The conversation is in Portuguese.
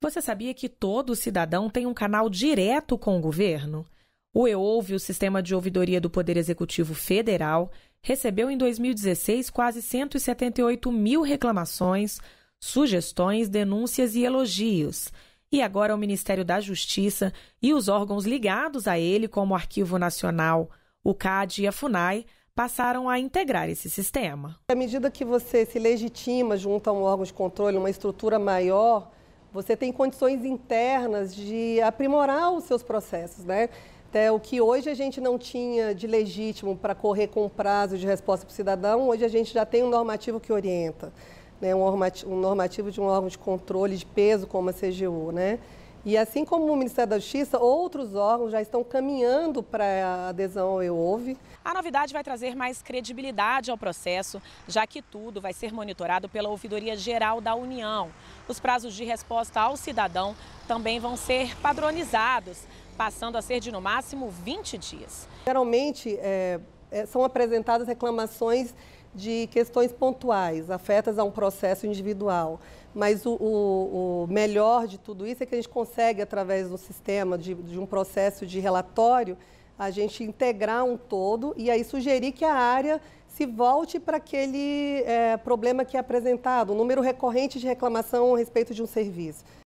Você sabia que todo cidadão tem um canal direto com o governo? O EOUVE, o Sistema de Ouvidoria do Poder Executivo Federal, recebeu em 2016 quase 178 mil reclamações, sugestões, denúncias e elogios. E agora o Ministério da Justiça e os órgãos ligados a ele, como o Arquivo Nacional, o CAD e a FUNAI, passaram a integrar esse sistema. À medida que você se legitima junto a um órgão de controle, uma estrutura maior, você tem condições internas de aprimorar os seus processos, né? Até o que hoje a gente não tinha de legítimo para correr com prazo de resposta para o cidadão, hoje a gente já tem um normativo que orienta, né? um, normativo, um normativo de um órgão de controle de peso como a CGU, né? E assim como o Ministério da Justiça, outros órgãos já estão caminhando para a adesão ao EUOVE. A novidade vai trazer mais credibilidade ao processo, já que tudo vai ser monitorado pela Ouvidoria Geral da União. Os prazos de resposta ao cidadão também vão ser padronizados, passando a ser de no máximo 20 dias. Geralmente é, é, são apresentadas reclamações de questões pontuais, afetas a um processo individual. Mas o, o, o, melhor de tudo isso é que a gente consegue, através do sistema, de, de um processo de relatório, a gente integrar um todo e aí sugerir que a área se volte para aquele é, problema que é apresentado, o número recorrente de reclamação a respeito de um serviço.